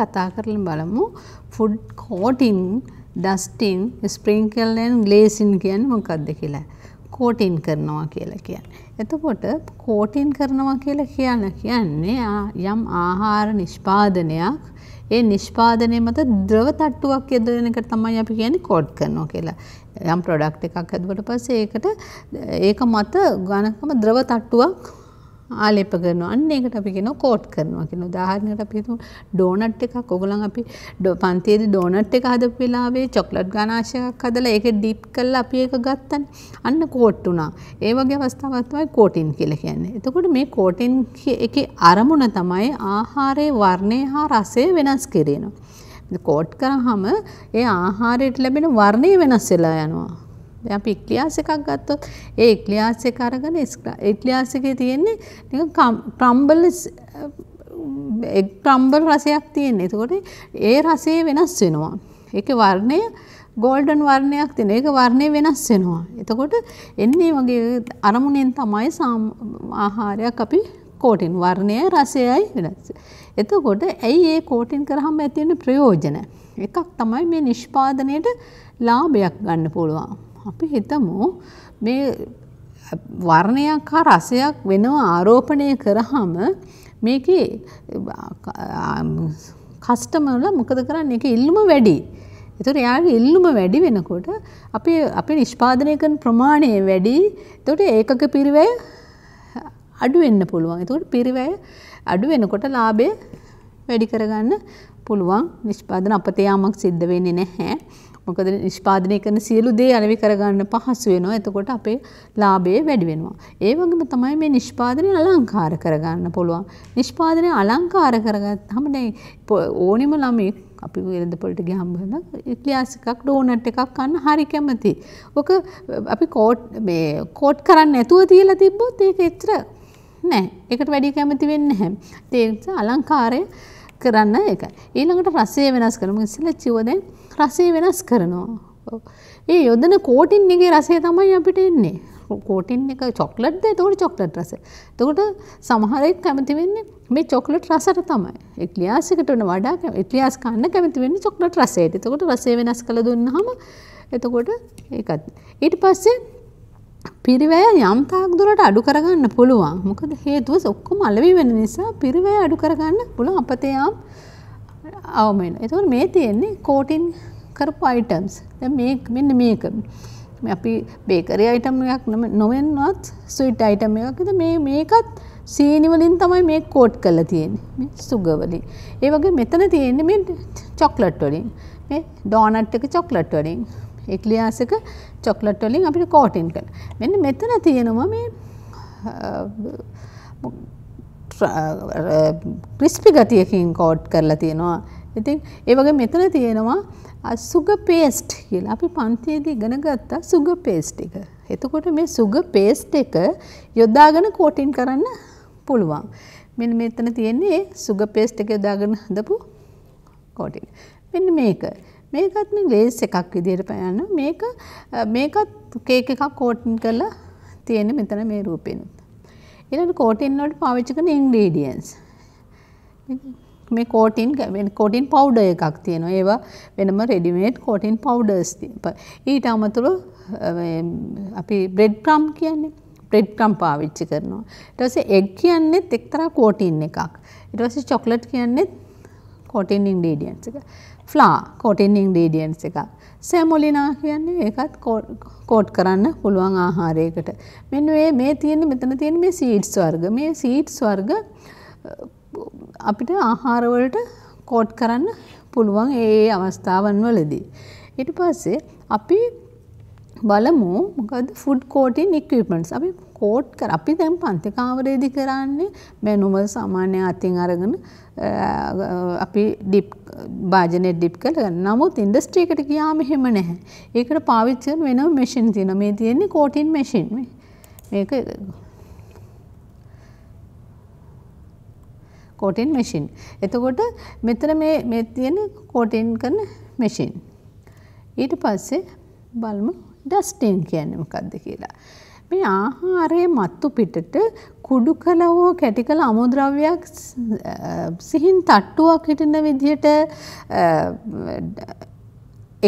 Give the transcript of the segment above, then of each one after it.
අපි කතා කරල බලමු ෆුඩ් කෝටින් ඩස්ටින් ස්ප්‍රිංකල්ලන් ගලේසින් කියන් මොකක්ද කියලා. කෝටින් කරනවා කියලා කියන්න. එතකොට කෝටින් කරනවා කියලා කියන්න කියන්නේ යම් ආහාර නිෂ්පාදනයක් ඒ නිෂ්පාදනය මත ද්‍රව තට්ටුවක් යෙදෙනක තමයි අපි කියන්නේ කෝඩ් කරනවා කියලා. යම් ප්‍රොඩක්ට් එකක් ඇදුවට පස්සේ ඒකට ඒක මත ඝනකම ද්‍රව තට්ටුවක් ආලේප කරනවා අන්න ඒකට අපි කියනවා කෝට් කරනවා කියන උදාහරණයක් අපි හිතමු ඩෝනට් එකක් ඔගොල්ලන් අපි පන්තියේදී ඩෝනට් එක හදපු වෙලාවේ චොක්ලට් ගානාශයක් හදලා ඒක ඩීප් කරලා අපි ඒක ගත්තනේ අන්න කෝට් වුණා ඒ වගේ අවස්ථාවක් තමයි කෝටින් කියලා කියන්නේ එතකොට මේ කෝටින් එකේ අරමුණ තමයි ආහාරයේ වර්ණය හා රසය වෙනස් කිරීම කෝට් කරාම ඒ ආහාරයට ලැබෙන වර්ණය වෙනස් වෙලා යනවා අපි ඉක්ලියාස එකක් ගත්තොත් ඒ ඉක්ලියාස එක අරගෙන ඉක්ලියාස එකේ තියෙන්නේ නිකන් ක්‍රම්බල් ක්‍රම්බල් රසයක් තියෙන්නේ. එතකොට ඒ රසය වෙනස් වෙනවා. ඒකේ වර්ණය ගෝල්ඩන් වර්ණයක් තියෙන. ඒක වර්ණය වෙනස් වෙනවා. එතකොට එන්නේ වගේ අරමුණෙන් තමයි ආහාරයක් අපි කෝටින් වර්ණයයි රසයයි වෙනස්. එතකොට ඇයි ඒ කෝටින් කරාම ඇති වෙන ප්‍රයෝජන? එකක් තමයි මේ නිෂ්පාදනයේට ලාභයක් ගන්න පුළුවන්. අපි හිතමු මේ වර්ණයක් හා රසයක් වෙනව ආරෝපණය කරහම මේකේ කස්ටමර්ල මොකද කරන්න එක ඉල්ලුම වැඩි. එතුට එයාගේ ඉල්ලුම වැඩි වෙනකොට අපි අපි නිෂ්පාදනය කරන ප්‍රමාණය වැඩි තොට ඒකක පිරිවය අඩුවෙන්න පුළුවන් එතුට පිරිවය අඩු වෙනකොට ලාබේ වැඩි කරගන්න පුළුවන් නිෂ්පාදන අපතයාමක් සිද්ධ වෙන්නේ නැහැ. මොකද නිෂ්පාදනය කරන සියලු දේ අනවි කරගන්න පහසු වෙනවා. එතකොට අපේ ලාභය වැඩි වෙනවා. ඒ වගේම තමයි මේ නිෂ්පාදනය අලංකාර කරගන්න පුළුවන්. නිෂ්පාදනය අලංකාර කරගත්තාම දැන් ඕනෙම ළමෙක් අපි වෙළඳපොලට ගියාම ඉක්ලියාස් එකක් ඩෝනට් එකක් කන්න හරි කැමති. ඔක අපි කෝට් මේ කෝට් කරන්න නැතුව තියලා තිබ්බොත් ඒක එච්චර නෑ. ඒකට වැඩි කැමති වෙන්නේ නැහැ. ඒ නිසා අලංකාරය කරන්න ඒක. ඊළඟට රසය වෙනස් කරමු. ඉස්සෙල්ලා චිවදෙන් රසය වෙනස් කරනවා. ඒ යොදන කෝටින් එකේ රසය තමයි අපිට එන්නේ. කෝටින් එක චොක්ලට්ද එතකොට චොක්ලට් රස. එතකොට සමහරෙක් කැමති වෙන්නේ මේ චොක්ලට් රසට තමයි. එක්ලියාස් එකට වෙන වඩා එක්ලියාස් කන්න කැමති වෙන්නේ චොක්ලට් රසයට. එතකොට රසය වෙනස් කළ දුන්නාම එතකොට ඒකත්. ඊට පස්සේ පිරිවැය යම්තාක් දුරට අඩු කරගන්න පුළුවන් මොකද හේතුව සොක්කොම අලවි වෙන නිසා පිරිවැය අඩු කරගන්න පුළුවන් අපතයම් අවමෙන් එතුවට මේ තියෙන්නේ කෝටින් කරපු අයිටම්ස් මේ මෙන්න මේක අපි බේකරි අයිටම්යක් නම නොවෙන්වත් ස්විට් අයිටම් එකක්ද මේ මේකත් සීනිවලින් තමයි මේ කෝට් කල තියෙන්නේ සුගවලින් ඒ වගේ මෙතන තියෙන්නේ මේ චොක්ලට් වලින් මේ ඩෝනට් එක චොක්ලට් වලින් එක්ලියාසක චොක්ලට් වලින් අපිට කෝටින් කන මෙන්න මෙතන තියෙනවා මේ ක්‍රිස්පි ගතියකින් කෝඩ් කරලා තියෙනවා ඉතින් ඒවගේ මෙතන තියෙනවා සුග පේස්ට් කියල අපි පන්තියේදී ගෙන ගත්තා සුග පේස්ට් එක එතකොට මේ සුග පේස්ට් එක යොදාගෙන කෝටින් කරන්න පුළුවන් මෙන්න මෙතන තියෙන්නේ සුග පේස්ට් එක යොදාගෙන හදපු කෝටින් මෙන්න මේක මේකත් මේ ලේස් එකක් විදියට පයන්න මේක මේකත් කේක එකක් කෝටින් කරලා තියෙන මෙතන මේ රූපෙන්. ඊළඟ කෝටින් වලට පාවිච්චි කරන ඉන්ග්‍රීඩියන්ට්ස්. මේ කෝටින් කෝටින් පවුඩර් එකක් තියෙනවා. ඒවා වෙනම රෙඩිමේඩ් කෝටින් පවුඩර්ස් තියෙනවා. ඊට අමතරව අපි බ්‍රෙඩ් ක්‍රම් කියන්නේ බ්‍රෙඩ් ක්‍රම් පාවිච්චි කරනවා. ඊට පස්සේ එග් කියන්නේත් එක්තරා කෝටින් එකක්. ඊට පස්සේ චොක්ලට් කියන්නේත් කෝටින් ඉන්ග්‍රීඩියන්ට්ස් එක. ෆ්ලා කොටින් ඉන්ග්‍රීඩියන්ස් එකක්. සෑමොලිනා කියන්නේ ඒකත් කෝට් කරන්න පුළුවන් ආහාරයකට. මෙන්න මේ මේ තියෙන මෙතන තියෙන මේ සීඩ්ස් වර්ග. මේ සීඩ්ස් වර්ග අපිට ආහාර වලට කෝට් කරන්න පුළුවන් ඒ ඒ අවස්ථාවන් වලදී. ඊට පස්සේ අපි බලමු මොකද්ද ෆුඩ් කෝටින් ඉක්විප්මන්ට්ස්. අපි කෝට් කර අපි දැන් පන්තිකාවරේදි කරන්නේ මැනුව සාමාන්‍ය අතින් අරගෙන අපි ඩිප් භාජනය ඩිප් කළ නමුත් ඉන්ඩස්ට්‍රීකට කියාම හෙම නැහැ. ඒකට පාවිච්චන වෙන මෙෂින් තින මේ තියෙන්නේ කෝටින් මෙෂින් මේක කෝටින් මෙෂින්. එතකොට මෙතන මේ තියෙන කෝටින් කරන මෙෂින්. ඊට පස්සේ බලමු ඩස්ටින් කියන්නේ මොකක්ද කියලා. මේ ආහාරයේ මත්තු පිටට කුඩු කළ හෝ කැටි කළ අමුද්‍රව්‍යයක් සිහින් තට්ටුවක් හිටින විදිහට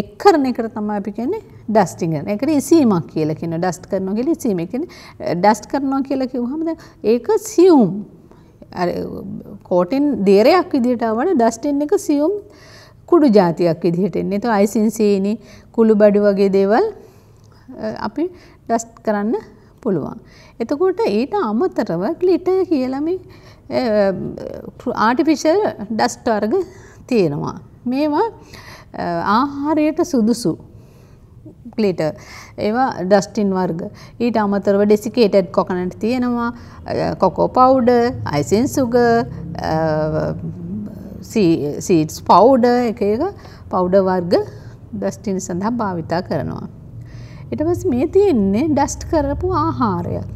එක් කරන එකට තමයි අපි කියන්නේ ඩස්ටිං කරන. ඒකට ඉසීමක් කියලා කියනවා. ඩස්ට් කරනවා කියලා ඉසීම. ඒ කියන්නේ ඩස්ට් කරනවා කියලා කිව්වහම දැන් ඒක සියුම් අර කෝටින් දේරයක් විදිහට ආවම ඩස්ටින් එක සියුම් කුඩු జాතියක් විදිහට එන්නේ. ඒතකොට අයිසින්සීනි කුළු බඩු වගේ දේවල් අපි ඩස්ට් කරන්න පුළුවන්. එතකොට ඊට අමතරව ග්ලිට කියලම ආටිෆිෂල් ඩස්ට අර්ග තියෙනවා. මේවා ආහාරයට සුදුසු ගලිට ඒවා ඩස්ටින් වර්ග ඊට අමතරව ඩෙසිකේටඩ් කොකනට තියෙනවා කොකෝ පවුඩ අයිසින් සුග සීටස් පවුඩ එක එක පවුඩ වර්ග ඩස්ටින් සඳහා භාවිතා කරනවා. එටවස් මේ තියෙන්නේ ඩස්ට් කරපු ආහාරයක්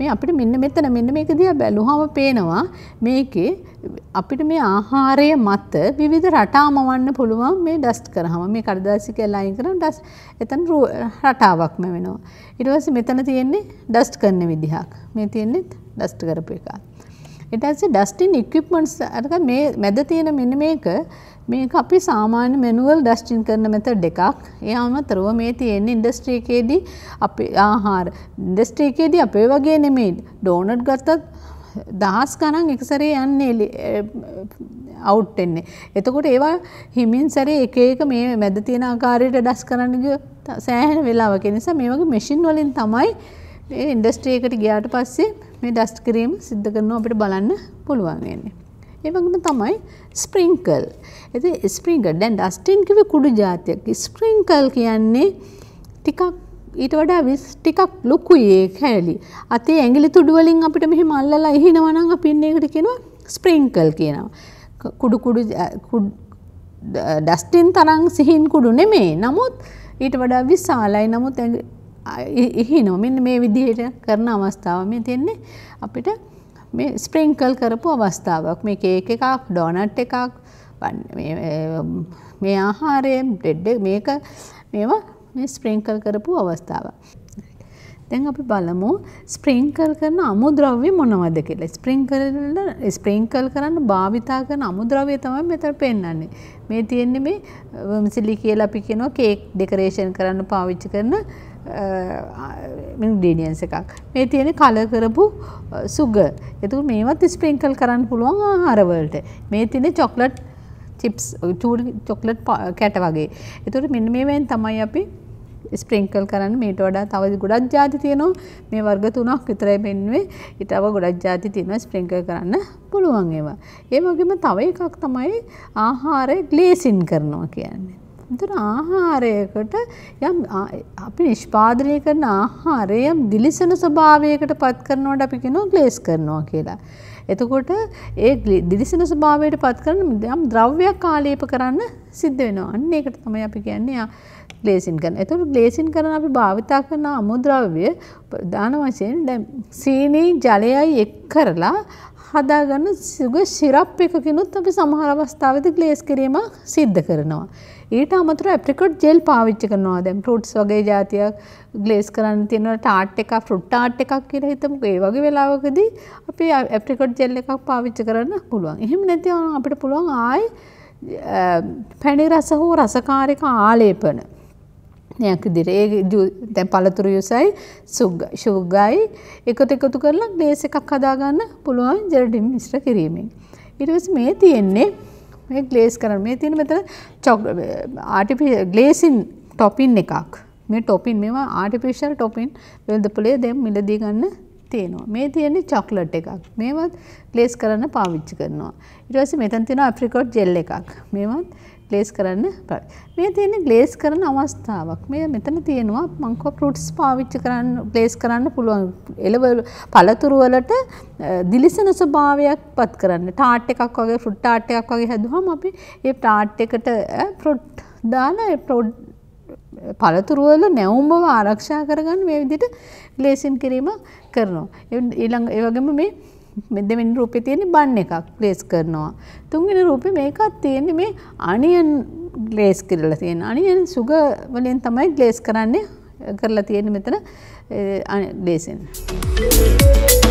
මේ අපිට මෙන්න මෙතන මෙන්න මේක දිය බැලුහම පේනවා මේකේ අපිට මේ ආහාරය මත විවිධ රටාමවන්න පුළුවන් මේ ඩස්ට් කරහම මේ කඩදාසි කැල්ලායින් කරන ඩස් එතන රටාවක්ම වෙනවා ඉටවස මෙතන තියෙන්නේ ඩස්ට් කරන විදිහක් මේ තියෙන්නේෙත් ඩස්ට් කරපු එකක් එටස ඩස්ටින් ඉක්විප්මන්ස් අරක මේ මැද තියෙන මෙන්න මේක මේක අපි සාමාන්‍ය මෙනුවල් ඩස්ටින් කරන මෙතඩ් එකක්. ඒ අමතරව මේ තියෙන්නේ ඉන්ඩස්ට්‍රි එකේදී අපි ආහාර ඉන්ඩස්ට්‍රි එකේදී අපේ වගේ නෙමෙයි. ඩෝනට් ගත්තත් දහස් ගණන් එක සැරේ යන්නේ අවුට් වෙන්නේ. එතකොට ඒවා හිමින් සැරේ එක එක මේ මැද තියෙන ආකාරයට ඩස් කරන්න ගිය සෑහෙන වෙලාවක නිසා මේ වගේ මැෂින් වලින් තමයි මේ ඉන්ඩස්ට්‍රි එකට ගියාට පස්සේ මේ ඩස්ට් කිරීම සිද්ධ කරනවා අපිට බලන්න පුළුවන් වෙන්නේ. ඒවගේම තමයි ස්ප්‍රිංකල්. ඇති ස්ප්‍රිංකල් ඩැන් ඩස්ටින්කිව කුඩු ජාතියක් ස්ප්‍රිංකල් කියන්නේ ටිකක් ඊට වඩා විස් ටිකක් ලොකුයි ඒ හැලි. අතේ ඇඟිලි තුඩුවලින් අපිට මෙහෙම අල්ලලා එහිනවනම් අපි ඉන්නේ එකට කියනවා ස්ප්‍රින්කල් කියනවා. කුඩු කුඩු ඩස්ටින් තරම් සිහින් කුඩු නෙමෙයි. නමුත් ඊට වඩා විශාලයි. නමුත් එහිනව මෙන්න මේ විදිහට කරන අවස්ථාව මේ තියන්නේ අපිට මේ ස්ප්‍රිංකල් කරපු අවස්ථාවක් මේ කේක් එකක් ඩෝනට් එකක් මේ ආහාරය බ්‍රෙඩ් මේක මේවා මේ ස්ප්‍රිංකල් කරපු අවස්ථාව. දැන් අපි බලමු ස්ප්‍රිංකල් කරන අමුද්‍රව්‍ය මොනවද කියලා. ස්ප්‍රිංකල් ස්ප්‍රිංකල් කරන්න භාවිතා කරන අමුද්‍රව්‍ය තමයි මෙතන පෙන්වන්නේ. මේ තියෙන්නේ මේ සිලි කියලා අපි කියනවා කේක් ඩෙකරේෂන් කරන්න පාවිච්චි කරන ඉන්ග්‍රීඩියන්ස් එකක් මේ තියෙන කල කරපු සුග එතු මේවත් ස්ප්‍රිංකල් කරන්න පුළුවන් ආහාරවලට මේ තින චොක්ලට් චිප්ස් චොක්ලට් කැට වගේ එතුට මෙන්න මේවෙන් තමයි අපි ස්ප්‍රිංකල් කරන්න මේට වඩා තවද ගොඩක් ජාති තියනවා මේ වර්ග තුනක් විතරයි පෙන්වේ ඉතාව ගොඩක් ජාති තියෙන ස්ප්‍රිංකල් කරන්න පුළුවන් ඒවා ඒ වගේම තව එකක් තමයි ආහාරය ග්ලේසින් කරනවා කියන්නේ එතන ආහාරයකට යම් අපි නිෂ්පාදනය කරන ආහාරය යම් දිලිසෙන ස්වභාවයකට පත් කරනවට අපි කියනවා ග්ලේස් කරනවා කියලා. එතකොට ඒ දිලිසෙන ස්වභාවයට පත් කරන යම් ද්‍රව්‍යයක් ආලේප කරන්න සිද්ධ වෙනවා. අන්න ඒකට තමයි අපි කියන්නේ ග්ලේසින් කරන. එතකොට ග්ලේසින් කරන අපි භාවිතා කරන අමුද්‍රව්‍ය ප්‍රධාන වශයෙන් දැන් සීනි ජලයයි එක් කරලා හදාගන්න සුග ශිරප් එකකිනුත් අපි සමහර අවස්ථාවේදී ග්ලේස් කිරීම සිද්ධ කරනවා. ඊට අමතරව ඇප්‍රිකට් ජෙල් පාවිච්චි කරනවා. දැන් ෆෘට්ස් වගේ જાතියක් ග්ලේස් කරන්න තියෙනවා ටාට් එකක් ෆෘට් ටාට් එකක් කියලා හිතමුකෝ. ඒ වගේ වෙලාවකදී අපි ඇප්‍රිකට් ජෙල් එකක් පාවිච්චි කරන්න පුළුවන්. එහෙම නැතිව අපිට පුළුවන් ආයේ පැණි රස හෝ රසකාරක ආලේපන යකිදිර ඒ දැන් පළතුරු යුසයි ශුග්ගයි එකතු එකතු කරලා ග්ලේස් එකක් හදාගන්න පුළුවන් ජෙරඩිම් මිශ්‍ර කිරීමෙන්. ඊට පස්සේ මේ තියෙන්නේ මේ ග්ලේස් කරන්න මේ තියෙන මෙතන චොක් ආටිපි ග්ලේසින් ටොපින් එකක්. මේ ටොපින් මේවා ආටිෆිෂල් ටොපින් වෙළඳපොලේ දැන් මිලදී ගන්න තියෙනවා. මේ තියෙන්නේ චොක්ලට් එකක්. මේවත් ග්ලේස් කරන්න පාවිච්චි කරනවා. ඊට පස්සේ මෙතන තියෙනවා අප්‍රිකෝට් ජෙල් එකක්. මේවත් ග්ලේස් කරන්න මේ තියෙන ග්ලේස් කරන අවස්ථාවක් මේ මෙතන තියෙනවා මංකෝ ප්‍රටස් පාවිච්චි කරන්න ග්ලේස් කරන්න පුළුවන් එළවලු පළතුරුවලට දිලිසන ස්වභාවයක් පත් කරන්න ටාට් එකක් වගේ ෆුට් ටාට් එකක් වගේ හැදුවම අපි ඒ ටාට් එකට ප්‍රොට් දාලා ප්‍රොඩ් පළතුරුවල නැවුම්බව ආරක්ෂා කරගන්න මේ විදිහට ග්ලේසින් කිරීම කරනවා. ඊළඟ ඒ වගේම මේ දෙවෙනි රූපේ තියෙන්නේ බන් එකක් ග්ලේස් කරනවා. තුන්වෙනි රූපේ මේකත් තියෙන්නේ මේ අනියන් ග්ලේස් කරලා තියෙන. අනියන් සුගර් වලින් තමයි ග්ලේස් කරන්නේ කරලා තියෙන්නේ මෙතන ග්ලේසෙන්. Thank you.